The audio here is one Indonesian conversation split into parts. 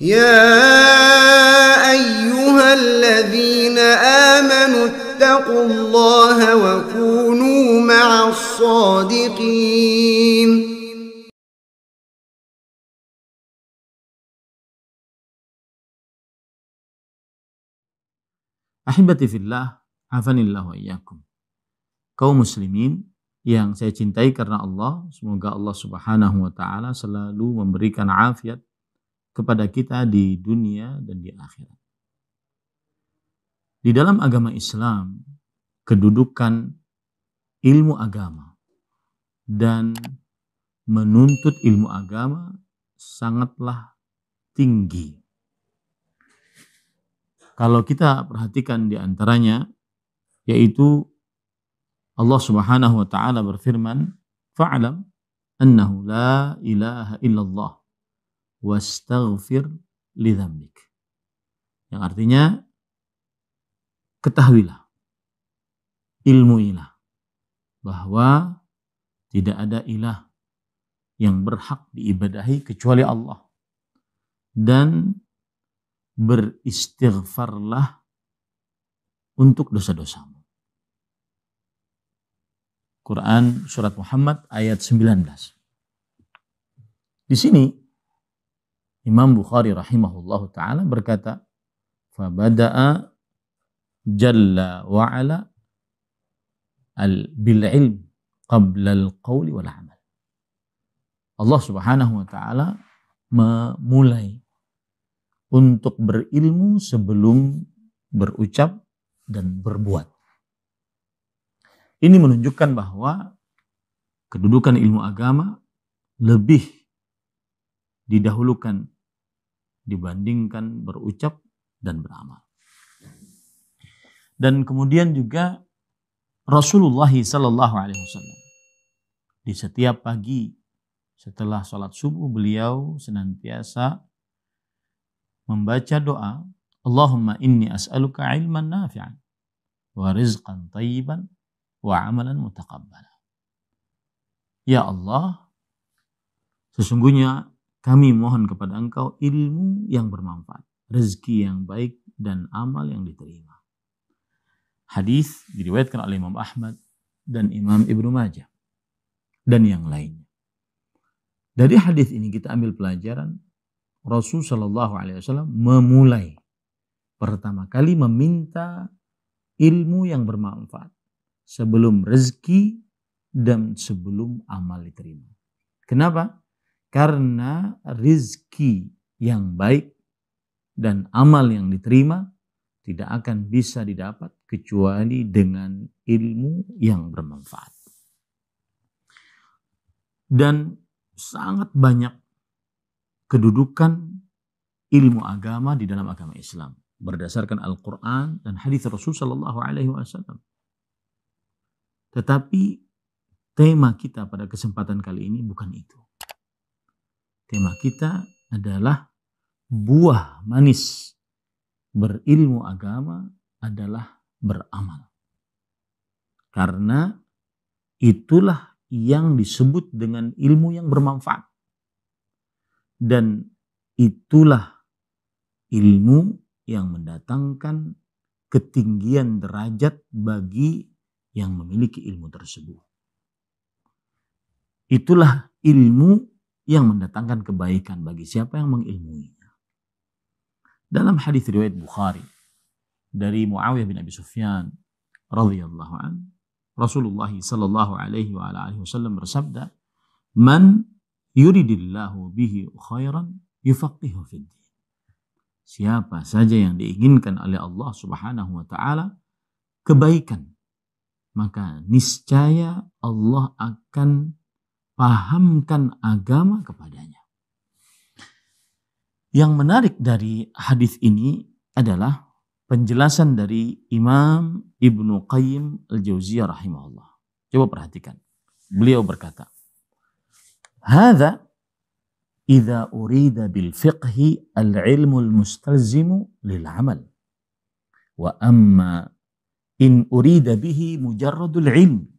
يا أيها الذين آمنوا اتقوا الله وكونوا مع الصادقين أحبتي في الله fillah, الله وإياكم Kaum muslimin yang saya cintai karena Allah, semoga Allah Subhanahu wa taala selalu memberikan afiat kepada kita di dunia dan di akhirat. Di dalam agama Islam, kedudukan ilmu agama dan menuntut ilmu agama sangatlah tinggi. Kalau kita perhatikan di antaranya yaitu Allah Subhanahu wa taala berfirman, "Fa'alam, annahu la ilaha illallah wastaghfir lidzambik. Yang artinya ketahuilah ilmuilah bahwa tidak ada ilah yang berhak diibadahi kecuali Allah dan beristighfarlah untuk dosa-dosamu. Quran surat Muhammad ayat 19. Di sini Imam Bukhari rahimahullahu taala berkata, "Fabada'a jalla wa ala al bil ilm qabla al qawli wal amal." Allah Subhanahu wa taala memulai untuk berilmu sebelum berucap dan berbuat. Ini menunjukkan bahwa kedudukan ilmu agama lebih didahulukan dibandingkan berucap dan beramal. Dan kemudian juga Rasulullah Sallallahu Alaihi Wasallam di setiap pagi setelah sholat subuh beliau senantiasa membaca doa Allahumma inni as'aluka ilman nafi'an wa rizqan tayyiban wa amalan mutakabbala. Ya Allah, sesungguhnya kami mohon kepada engkau ilmu yang bermanfaat, rezeki yang baik, dan amal yang diterima. Hadis diriwayatkan oleh Imam Ahmad dan Imam Ibnu Majah dan yang lainnya. Dari hadis ini kita ambil pelajaran Rasul Shallallahu Alaihi Wasallam memulai pertama kali meminta ilmu yang bermanfaat sebelum rezeki dan sebelum amal diterima. Kenapa? Karena rizki yang baik dan amal yang diterima tidak akan bisa didapat kecuali dengan ilmu yang bermanfaat. Dan sangat banyak kedudukan ilmu agama di dalam agama Islam berdasarkan Al-Quran dan hadis Rasul Shallallahu Alaihi Wasallam. Tetapi tema kita pada kesempatan kali ini bukan itu. Tema kita adalah buah manis. Berilmu agama adalah beramal. Karena itulah yang disebut dengan ilmu yang bermanfaat. Dan itulah ilmu yang mendatangkan ketinggian derajat bagi yang memiliki ilmu tersebut. Itulah ilmu yang mendatangkan kebaikan bagi siapa yang mengilmuinya. Dalam hadis riwayat Bukhari dari Muawiyah bin Abi Sufyan radhiyallahu an, Rasulullah sallallahu alaihi wa alihi wasallam bersabda, "Man yuridillahu bihi khairan yufaqihu fid Siapa saja yang diinginkan oleh Allah Subhanahu wa taala kebaikan, maka niscaya Allah akan pahamkan agama kepadanya. Yang menarik dari hadis ini adalah penjelasan dari Imam Ibnu Qayyim Al-Jauziyah rahimahullah. Coba perhatikan. Beliau berkata, "Hadza idza urida bil fiqhi al-'ilmu al-mustalzimu lil 'amal. Wa amma in urida bihi mujarradul 'ilm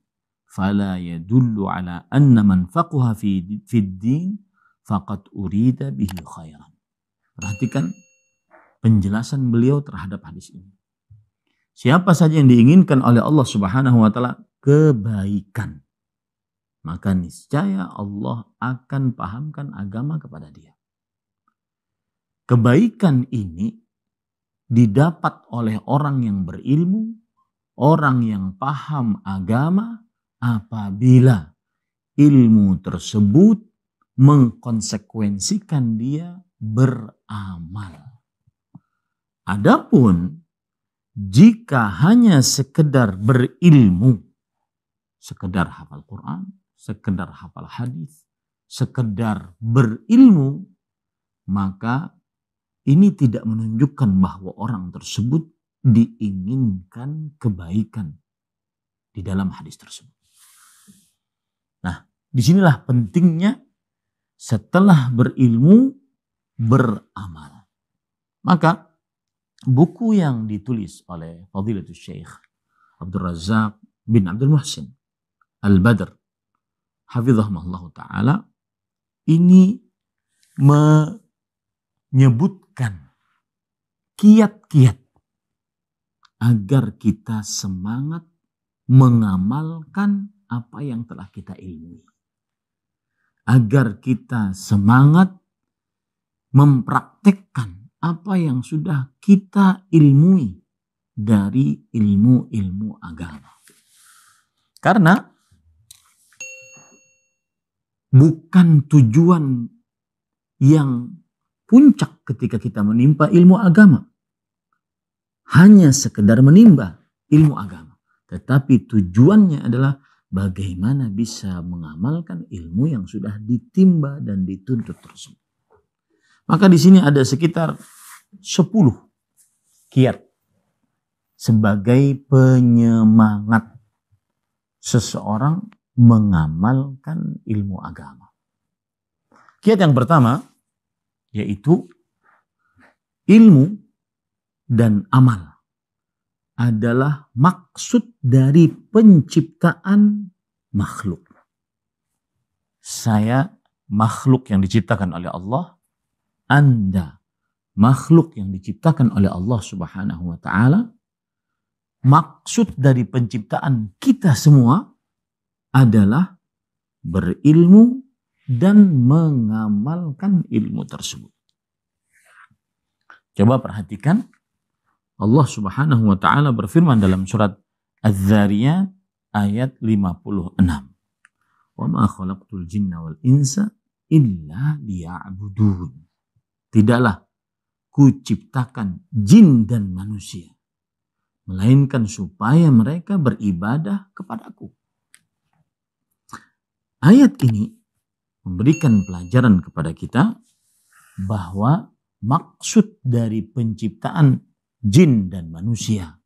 فلا يدل ala أن من faqaha fi في din فقد أريد bihi khairan. Perhatikan penjelasan beliau terhadap hadis ini. Siapa saja yang diinginkan oleh Allah Subhanahu wa taala kebaikan, maka niscaya Allah akan pahamkan agama kepada dia. Kebaikan ini didapat oleh orang yang berilmu, orang yang paham agama, apabila ilmu tersebut mengkonsekuensikan dia beramal. Adapun jika hanya sekedar berilmu, sekedar hafal Quran, sekedar hafal hadis, sekedar berilmu, maka ini tidak menunjukkan bahwa orang tersebut diinginkan kebaikan di dalam hadis tersebut. Disinilah pentingnya setelah berilmu beramal. Maka buku yang ditulis oleh Fadilatul Syekh Abdul Razak bin Abdul Muhsin Al-Badr Hafizahumullah Ta'ala ini menyebutkan kiat-kiat agar kita semangat mengamalkan apa yang telah kita ilmui agar kita semangat mempraktekkan apa yang sudah kita ilmui dari ilmu-ilmu agama. Karena bukan tujuan yang puncak ketika kita menimpa ilmu agama. Hanya sekedar menimba ilmu agama. Tetapi tujuannya adalah bagaimana bisa mengamalkan ilmu yang sudah ditimba dan dituntut tersebut. Maka di sini ada sekitar 10 kiat sebagai penyemangat seseorang mengamalkan ilmu agama. Kiat yang pertama yaitu ilmu dan amal adalah maksud dari penciptaan makhluk. Saya makhluk yang diciptakan oleh Allah, Anda makhluk yang diciptakan oleh Allah Subhanahu wa taala. Maksud dari penciptaan kita semua adalah berilmu dan mengamalkan ilmu tersebut. Coba perhatikan Allah Subhanahu wa taala berfirman dalam surat Az-Zariyat ayat 56. Wa ma khalaqtul jinna wal insa illa liya'budun. Tidaklah kuciptakan jin dan manusia melainkan supaya mereka beribadah kepadaku. Ayat ini memberikan pelajaran kepada kita bahwa maksud dari penciptaan jin dan manusia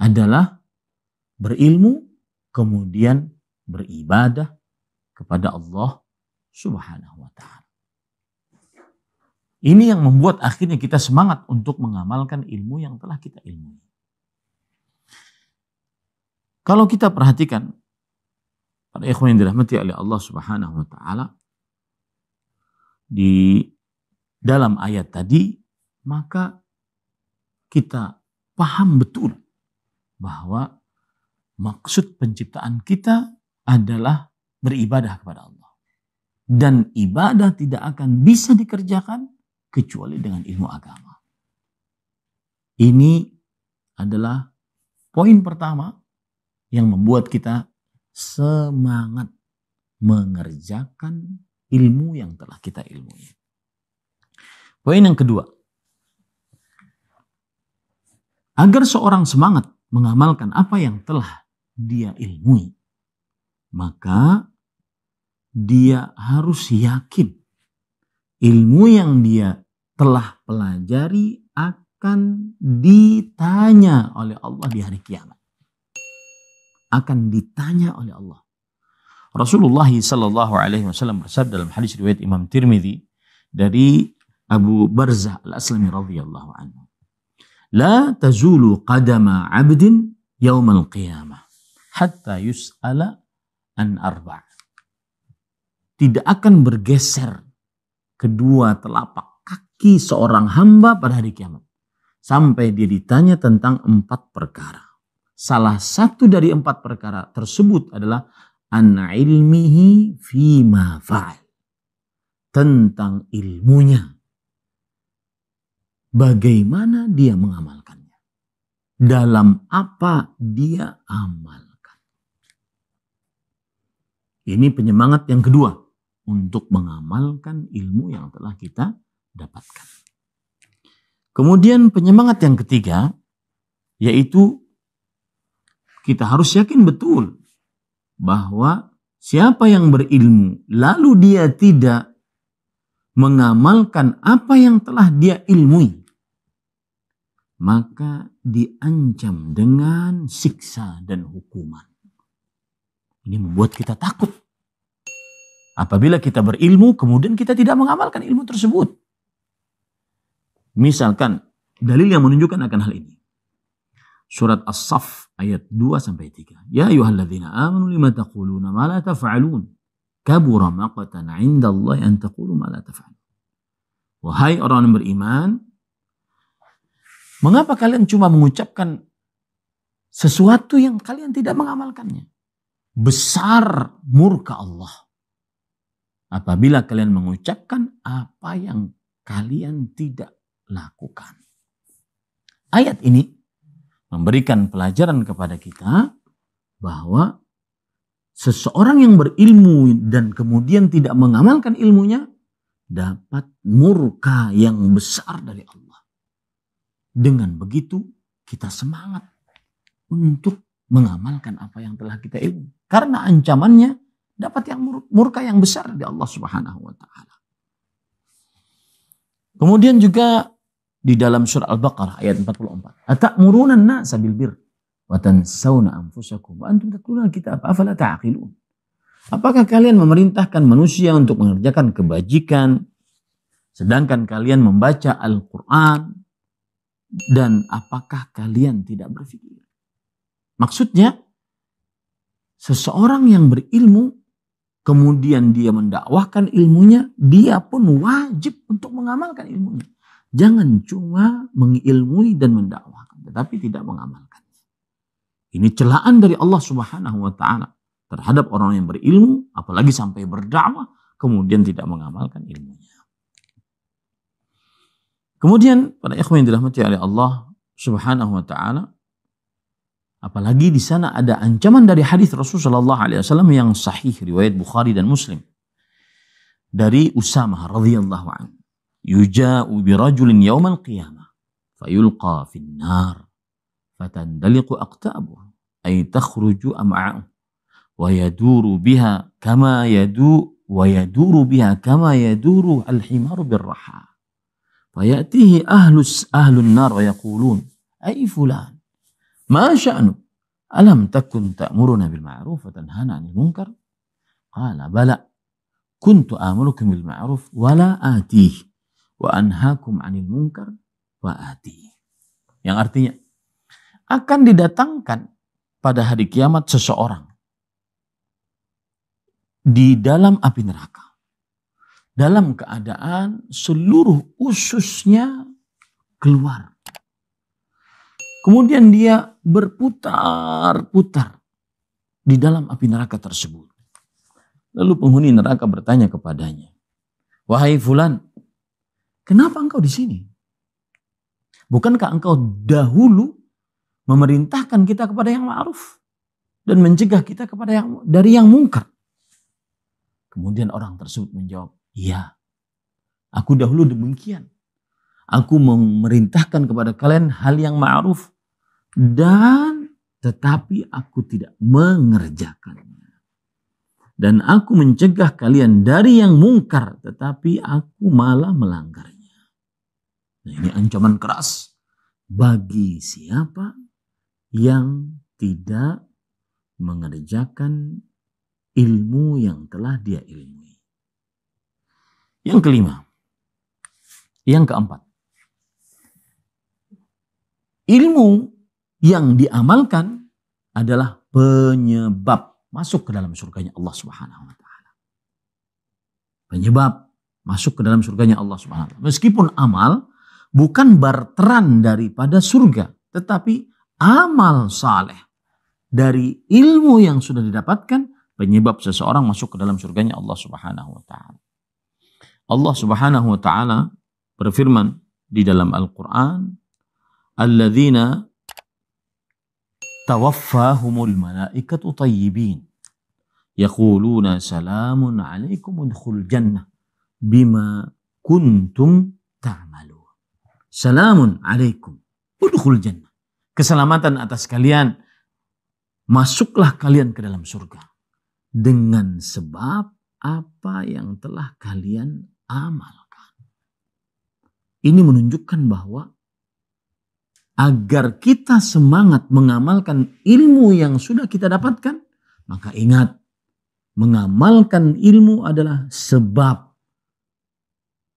adalah berilmu kemudian beribadah kepada Allah Subhanahu wa taala. Ini yang membuat akhirnya kita semangat untuk mengamalkan ilmu yang telah kita ilmu. Kalau kita perhatikan para ikhwan yang dirahmati oleh Allah Subhanahu wa taala di dalam ayat tadi maka kita paham betul bahwa maksud penciptaan kita adalah beribadah kepada Allah. Dan ibadah tidak akan bisa dikerjakan kecuali dengan ilmu agama. Ini adalah poin pertama yang membuat kita semangat mengerjakan ilmu yang telah kita ilmui. Poin yang kedua, agar seorang semangat mengamalkan apa yang telah dia ilmui, maka dia harus yakin ilmu yang dia telah pelajari akan ditanya oleh Allah di hari kiamat. Akan ditanya oleh Allah. Rasulullah Shallallahu Alaihi Wasallam bersabda dalam hadis riwayat Imam Tirmidzi dari Abu Barzah al Aslami radhiyallahu anhu. La tazulu qadama abdin yaumal qiyamah hatta yus'ala an arba. Tidak akan bergeser kedua telapak kaki seorang hamba pada hari kiamat. Sampai dia ditanya tentang empat perkara. Salah satu dari empat perkara tersebut adalah an ilmihi fima fa'al. Tentang ilmunya bagaimana dia mengamalkannya, dalam apa dia amalkan. Ini penyemangat yang kedua untuk mengamalkan ilmu yang telah kita dapatkan. Kemudian penyemangat yang ketiga yaitu kita harus yakin betul bahwa siapa yang berilmu lalu dia tidak mengamalkan apa yang telah dia ilmui maka diancam dengan siksa dan hukuman. Ini membuat kita takut. Apabila kita berilmu, kemudian kita tidak mengamalkan ilmu tersebut. Misalkan, dalil yang menunjukkan akan hal ini. Surat as saf ayat 2 sampai 3. Ya ayyuhalladzina amanu lima taquluna ma la taf'alun. Kabura maqatan 'inda Allah an taqulu ma la taf'alun. Wahai orang yang beriman, Mengapa kalian cuma mengucapkan sesuatu yang kalian tidak mengamalkannya? Besar murka Allah. Apabila kalian mengucapkan apa yang kalian tidak lakukan. Ayat ini memberikan pelajaran kepada kita bahwa seseorang yang berilmu dan kemudian tidak mengamalkan ilmunya dapat murka yang besar dari Allah. Dengan begitu kita semangat untuk mengamalkan apa yang telah kita ilmu. Karena ancamannya dapat yang murka yang besar di Allah Subhanahu wa taala. Kemudian juga di dalam surah Al-Baqarah ayat 44. Atamuruna an-nasa bil bir wa tansawna anfusakum wa antum tatluna kitab afala ta'qilun. Apakah kalian memerintahkan manusia untuk mengerjakan kebajikan sedangkan kalian membaca Al-Qur'an dan apakah kalian tidak berpikir? Maksudnya, seseorang yang berilmu, kemudian dia mendakwahkan ilmunya, dia pun wajib untuk mengamalkan ilmunya. Jangan cuma mengilmui dan mendakwahkan, tetapi tidak mengamalkan. Ini celaan dari Allah Subhanahu wa taala terhadap orang yang berilmu apalagi sampai berdakwah kemudian tidak mengamalkan ilmunya. Kemudian pada ikhwan yang dirahmati oleh Allah Subhanahu wa taala apalagi di sana ada ancaman dari hadis Rasulullah sallallahu alaihi wasallam yang sahih riwayat Bukhari dan Muslim dari Usamah radhiyallahu anhu yuja'u bi rajulin yawmal qiyamah fayulqa fin nar fatandaliqu aqtabu ay takhruju am'a'u wa yaduru biha kama yadu wa yaduru biha kama yaduru al-himaru birraha Fayatihi ahlus أهل nar ويقولون أي فلان fulan ma ألم تكن تأمرنا بالمعروف وتنهانا عن المنكر قال بلى كنت آمركم بالمعروف ولا آتيه وأنهاكم عن المنكر وآتيه yang artinya akan didatangkan pada hari kiamat seseorang di dalam api neraka dalam keadaan seluruh ususnya keluar. Kemudian dia berputar-putar di dalam api neraka tersebut. Lalu penghuni neraka bertanya kepadanya, "Wahai fulan, kenapa engkau di sini? Bukankah engkau dahulu memerintahkan kita kepada yang ma'ruf dan mencegah kita kepada yang dari yang mungkar?" Kemudian orang tersebut menjawab, Ya, aku dahulu demikian. Aku memerintahkan kepada kalian hal yang ma'ruf dan tetapi aku tidak mengerjakannya. Dan aku mencegah kalian dari yang mungkar, tetapi aku malah melanggarnya. Nah, ini ancaman keras bagi siapa yang tidak mengerjakan ilmu yang telah dia ilmui. Yang kelima, yang keempat, ilmu yang diamalkan adalah penyebab masuk ke dalam surganya Allah Subhanahu wa taala. Penyebab masuk ke dalam surganya Allah Subhanahu wa taala. Meskipun amal bukan barteran daripada surga, tetapi amal saleh dari ilmu yang sudah didapatkan penyebab seseorang masuk ke dalam surganya Allah Subhanahu wa taala. Allah Subhanahu wa taala berfirman di dalam Al-Qur'an, "Alladzina tawaffahumul malaikatu tayyibin yaquluna salamun alaikum udkhul jannah bima kuntum ta'malun." Salamun alaikum udkhul jannah. Keselamatan atas kalian. Masuklah kalian ke dalam surga dengan sebab apa yang telah kalian amalkan. Ini menunjukkan bahwa agar kita semangat mengamalkan ilmu yang sudah kita dapatkan, maka ingat, mengamalkan ilmu adalah sebab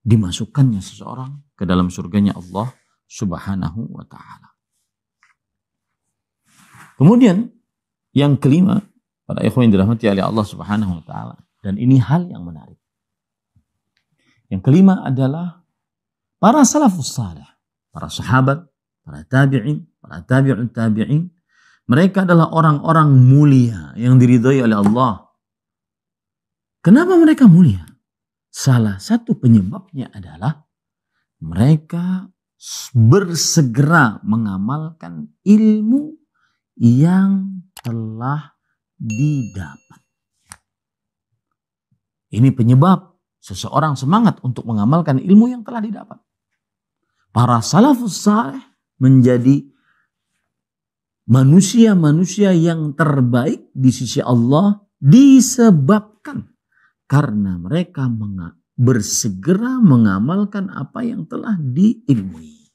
dimasukkannya seseorang ke dalam surganya Allah Subhanahu wa taala. Kemudian yang kelima, para ikhwan yang dirahmati oleh Allah Subhanahu wa taala dan ini hal yang menarik. Yang kelima adalah para salafus salih, para sahabat, para tabi'in, para tabi'un tabi'in. Mereka adalah orang-orang mulia yang diridhoi oleh Allah. Kenapa mereka mulia? Salah satu penyebabnya adalah mereka bersegera mengamalkan ilmu yang telah didapat. Ini penyebab seseorang semangat untuk mengamalkan ilmu yang telah didapat. Para salafus saleh menjadi manusia-manusia yang terbaik di sisi Allah disebabkan karena mereka bersegera mengamalkan apa yang telah diilmui.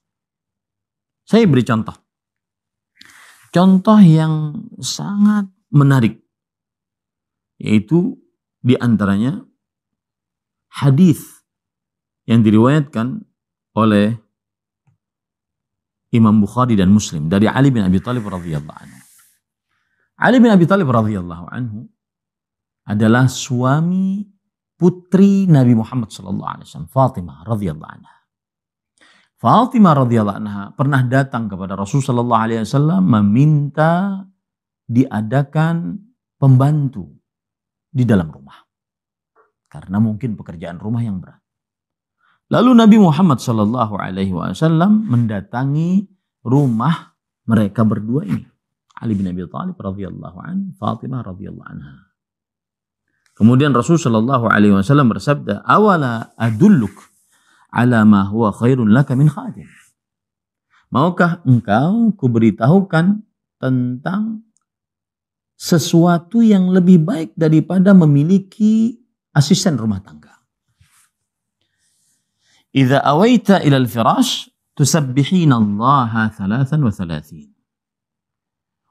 Saya beri contoh. Contoh yang sangat menarik yaitu di antaranya hadis yang diriwayatkan oleh Imam Bukhari dan Muslim dari Ali bin Abi Thalib radhiyallahu anhu. Ali bin Abi Thalib radhiyallahu anhu adalah suami putri Nabi Muhammad sallallahu alaihi wasallam, Fatimah radhiyallahu anha. Fatimah radhiyallahu anha pernah datang kepada Rasul sallallahu alaihi wasallam meminta diadakan pembantu di dalam rumah karena mungkin pekerjaan rumah yang berat. Lalu Nabi Muhammad Shallallahu Alaihi Wasallam mendatangi rumah mereka berdua ini, Ali bin Abi Thalib radhiyallahu an, Fatimah radhiyallahu anha. Kemudian Rasul Shallallahu Alaihi Wasallam bersabda, awala adulluk ala ma huwa khairun laka min khadim. Maukah engkau kuberitahukan tentang sesuatu yang lebih baik daripada memiliki asisten rumah tangga. Idza awaita ila al-firash tusabbihina Allah 33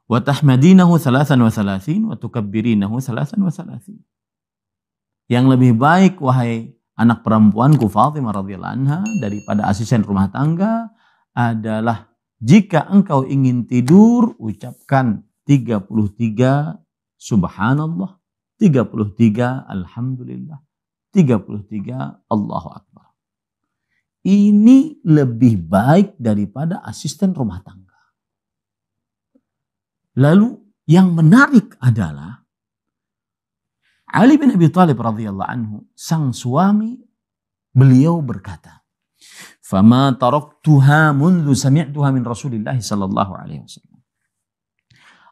wa tahmadinahu 33 wa tukabbirinahu 33. Yang lebih baik wahai anak perempuanku Fatimah radhiyallahu anha daripada asisten rumah tangga adalah jika engkau ingin tidur ucapkan 33 subhanallah 33 Alhamdulillah, 33 Allahu Akbar. Ini lebih baik daripada asisten rumah tangga. Lalu yang menarik adalah Ali bin Abi Thalib radhiyallahu anhu, sang suami beliau berkata, "Fama taraktuha mundu sami'tuha min Rasulillah sallallahu alaihi wasallam."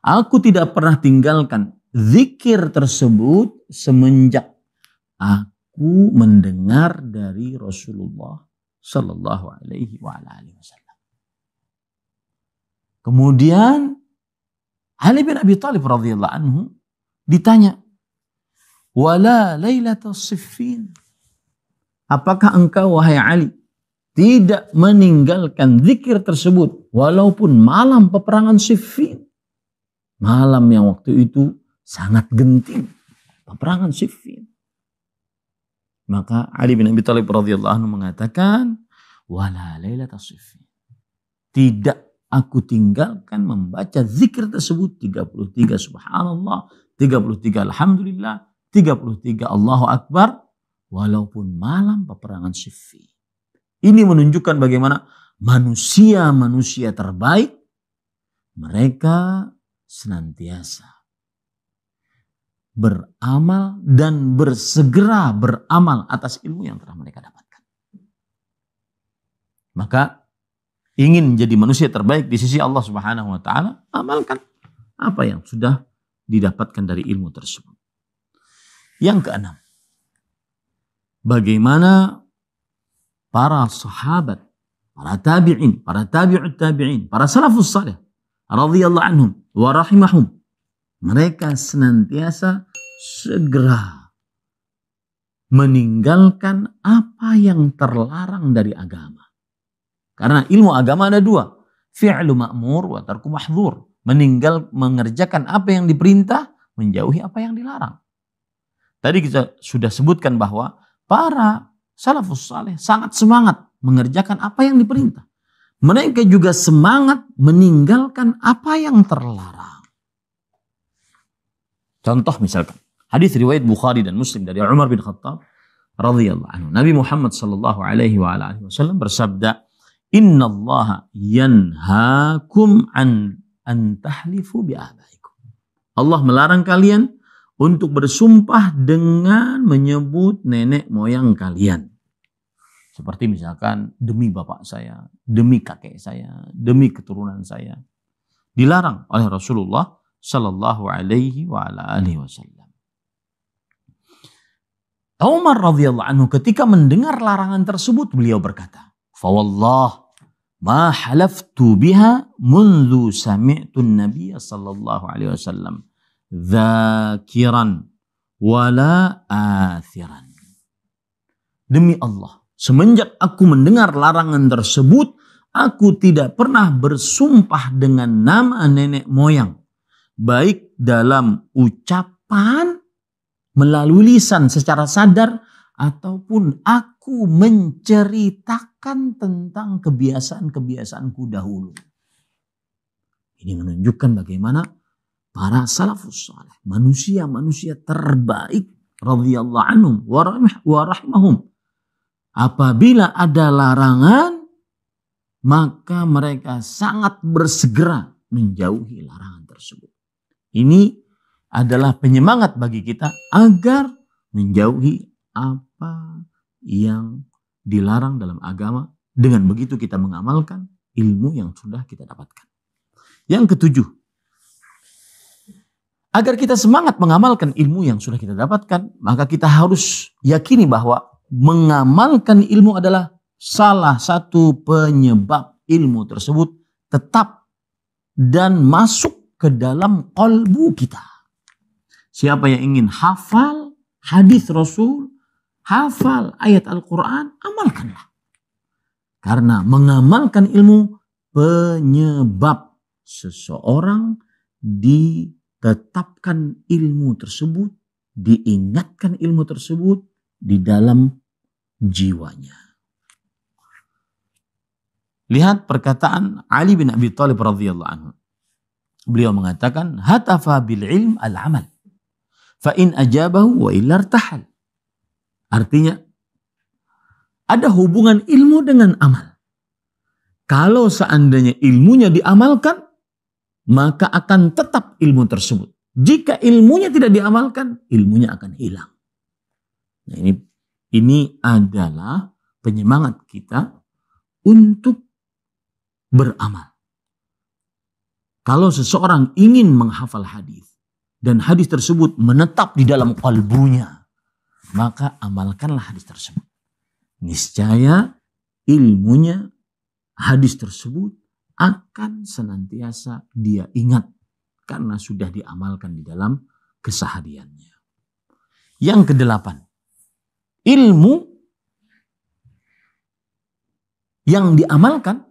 Aku tidak pernah tinggalkan zikir tersebut semenjak aku mendengar dari Rasulullah Shallallahu Alaihi Wasallam. Kemudian Ali bin Abi Thalib radhiyallahu anhu ditanya, "Wala lailatul siffin?" Apakah engkau wahai Ali tidak meninggalkan zikir tersebut walaupun malam peperangan Siffin? Malam yang waktu itu sangat genting peperangan Siffin. Maka Ali bin Abi Thalib radhiyallahu anhu mengatakan, "Wala lailatul Siffin." Tidak aku tinggalkan membaca zikir tersebut 33 subhanallah, 33 alhamdulillah, 33 Allahu akbar walaupun malam peperangan Siffin. Ini menunjukkan bagaimana manusia-manusia terbaik mereka senantiasa beramal dan bersegera beramal atas ilmu yang telah mereka dapatkan. Maka ingin menjadi manusia terbaik di sisi Allah Subhanahu wa taala, amalkan apa yang sudah didapatkan dari ilmu tersebut. Yang keenam, bagaimana para sahabat, para tabi'in, para tabi'ut tabi'in, para salafus salih radhiyallahu anhum wa rahimahum mereka senantiasa segera meninggalkan apa yang terlarang dari agama. Karena ilmu agama ada dua, fi'lu ma'mur wa tarku mahzur. meninggal mengerjakan apa yang diperintah, menjauhi apa yang dilarang. Tadi kita sudah sebutkan bahwa para salafus saleh sangat semangat mengerjakan apa yang diperintah. Mereka juga semangat meninggalkan apa yang terlarang. Contoh misalkan hadis riwayat Bukhari dan Muslim dari Umar bin Khattab radhiyallahu anhu. Nabi Muhammad sallallahu alaihi wa alihi wasallam bersabda, "Inna Allah yanhaakum an an tahlifu bi abaikum." Allah melarang kalian untuk bersumpah dengan menyebut nenek moyang kalian. Seperti misalkan demi bapak saya, demi kakek saya, demi keturunan saya. Dilarang oleh Rasulullah sallallahu alaihi wa ala hmm. alihi wasallam. Umar radhiyallahu anhu ketika mendengar larangan tersebut beliau berkata, "Fawallah ma halaftu biha منذ سمعت النبي صلى الله عليه وسلم ذاكرا ولا آثرا." Demi Allah, semenjak aku mendengar larangan tersebut, aku tidak pernah bersumpah dengan nama nenek moyang baik dalam ucapan melalui lisan secara sadar ataupun aku menceritakan tentang kebiasaan-kebiasaanku dahulu. Ini menunjukkan bagaimana para salafus saleh, manusia-manusia terbaik radhiyallahu anhum wa rahmahum. Apabila ada larangan, maka mereka sangat bersegera menjauhi larangan tersebut. Ini adalah penyemangat bagi kita agar menjauhi apa yang dilarang dalam agama. Dengan begitu kita mengamalkan ilmu yang sudah kita dapatkan. Yang ketujuh, agar kita semangat mengamalkan ilmu yang sudah kita dapatkan, maka kita harus yakini bahwa mengamalkan ilmu adalah salah satu penyebab ilmu tersebut tetap dan masuk ke dalam kolbu kita. Siapa yang ingin hafal hadis Rasul, hafal ayat Al-Quran, amalkanlah. Karena mengamalkan ilmu penyebab seseorang ditetapkan ilmu tersebut, diingatkan ilmu tersebut di dalam jiwanya. Lihat perkataan Ali bin Abi Thalib radhiyallahu anhu. Beliau mengatakan, hatafa bil ilm al amal. Fa in ajabahu wa illar tahal. Artinya, ada hubungan ilmu dengan amal. Kalau seandainya ilmunya diamalkan, maka akan tetap ilmu tersebut. Jika ilmunya tidak diamalkan, ilmunya akan hilang. Nah ini, ini adalah penyemangat kita untuk beramal. Kalau seseorang ingin menghafal hadis dan hadis tersebut menetap di dalam kalbunya, maka amalkanlah hadis tersebut. Niscaya ilmunya hadis tersebut akan senantiasa dia ingat karena sudah diamalkan di dalam kesehariannya. Yang kedelapan, ilmu yang diamalkan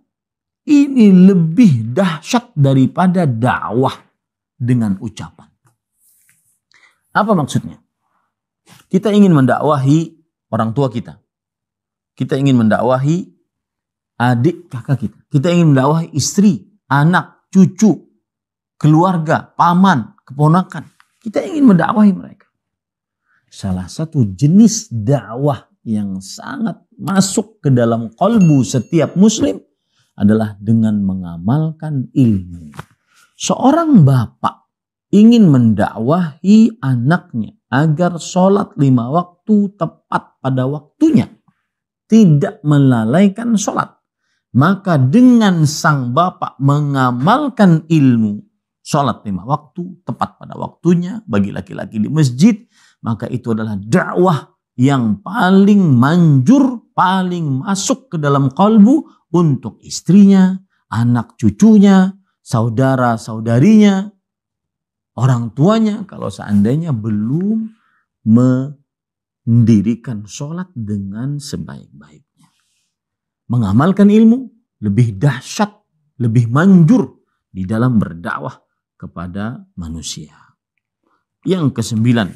ini lebih dahsyat daripada dakwah dengan ucapan. Apa maksudnya? Kita ingin mendakwahi orang tua kita. Kita ingin mendakwahi adik kakak kita. Kita ingin mendakwahi istri, anak, cucu, keluarga, paman, keponakan. Kita ingin mendakwahi mereka. Salah satu jenis dakwah yang sangat masuk ke dalam kolbu setiap muslim adalah dengan mengamalkan ilmu. Seorang bapak ingin mendakwahi anaknya agar sholat lima waktu tepat pada waktunya. Tidak melalaikan sholat. Maka dengan sang bapak mengamalkan ilmu sholat lima waktu tepat pada waktunya bagi laki-laki di masjid. Maka itu adalah dakwah yang paling manjur, paling masuk ke dalam kalbu untuk istrinya, anak cucunya, saudara-saudarinya, orang tuanya kalau seandainya belum mendirikan sholat dengan sebaik-baiknya. Mengamalkan ilmu lebih dahsyat, lebih manjur di dalam berdakwah kepada manusia. Yang kesembilan,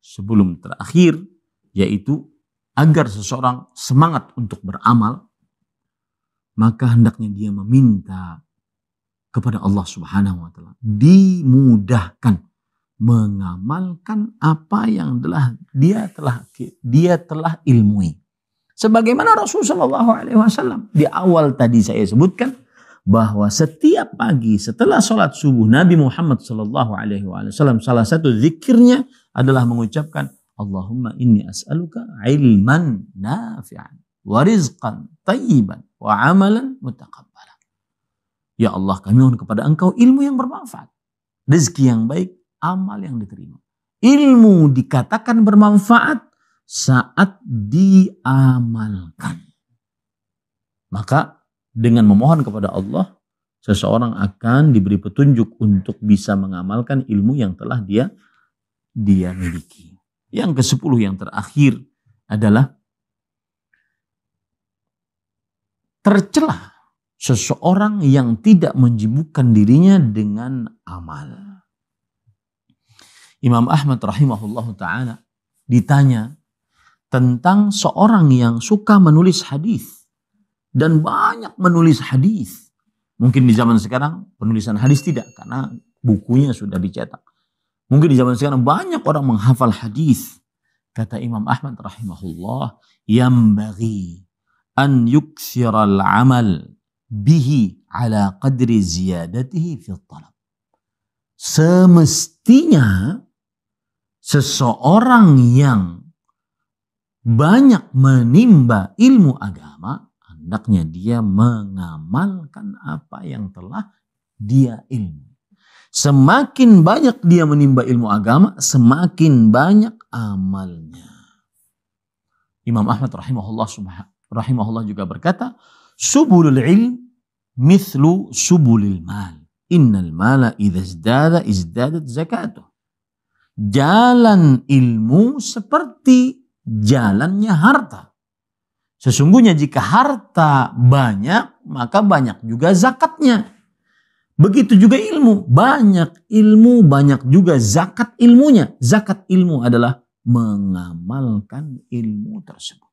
sebelum terakhir, yaitu agar seseorang semangat untuk beramal, maka hendaknya dia meminta kepada Allah Subhanahu wa taala dimudahkan mengamalkan apa yang telah dia telah dia telah ilmui. Sebagaimana Rasulullah Shallallahu Alaihi Wasallam di awal tadi saya sebutkan bahwa setiap pagi setelah sholat subuh Nabi Muhammad Shallallahu Alaihi Wasallam salah satu zikirnya adalah mengucapkan Allahumma inni as'aluka ilman nafi'an warizqan tayyiban wa amalan mutakabbala. Ya Allah kami mohon kepada engkau ilmu yang bermanfaat. Rezeki yang baik, amal yang diterima. Ilmu dikatakan bermanfaat saat diamalkan. Maka dengan memohon kepada Allah, seseorang akan diberi petunjuk untuk bisa mengamalkan ilmu yang telah dia dia miliki. Yang ke-10 yang terakhir adalah tercelah seseorang yang tidak menjibukkan dirinya dengan amal. Imam Ahmad rahimahullah taala ditanya tentang seorang yang suka menulis hadis dan banyak menulis hadis. Mungkin di zaman sekarang penulisan hadis tidak karena bukunya sudah dicetak. Mungkin di zaman sekarang banyak orang menghafal hadis. Kata Imam Ahmad rahimahullah, yang bagi an yuksiral amal bihi ala qadri ziyadatihi fi talab. Semestinya seseorang yang banyak menimba ilmu agama, hendaknya dia mengamalkan apa yang telah dia ilmu. Semakin banyak dia menimba ilmu agama, semakin banyak amalnya. Imam Ahmad rahimahullah rahimahullah juga berkata, subulul ilm mithlu subulil mal. Innal mala izdada izdadat zakatuh. Jalan ilmu seperti jalannya harta. Sesungguhnya jika harta banyak, maka banyak juga zakatnya. Begitu juga ilmu, banyak ilmu, banyak juga zakat ilmunya. Zakat ilmu adalah mengamalkan ilmu tersebut.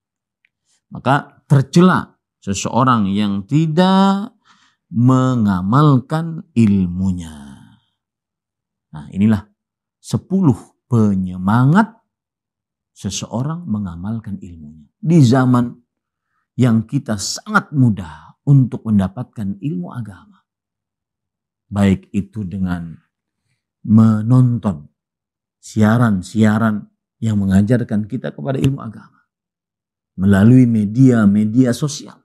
Maka tercela seseorang yang tidak mengamalkan ilmunya. Nah, inilah sepuluh penyemangat seseorang mengamalkan ilmunya. Di zaman yang kita sangat mudah untuk mendapatkan ilmu agama. Baik itu dengan menonton siaran-siaran yang mengajarkan kita kepada ilmu agama melalui media-media sosial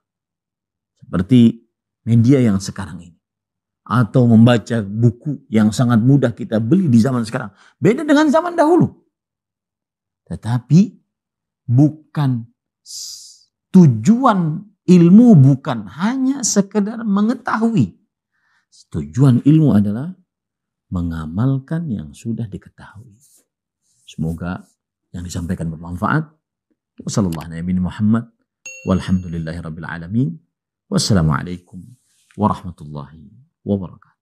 seperti media yang sekarang ini atau membaca buku yang sangat mudah kita beli di zaman sekarang. Beda dengan zaman dahulu. Tetapi bukan tujuan ilmu bukan hanya sekedar mengetahui. Tujuan ilmu adalah mengamalkan yang sudah diketahui. Semoga yang disampaikan bermanfaat. وصلى الله على نبينا محمد والحمد لله رب العالمين والسلام عليكم ورحمة الله وبركاته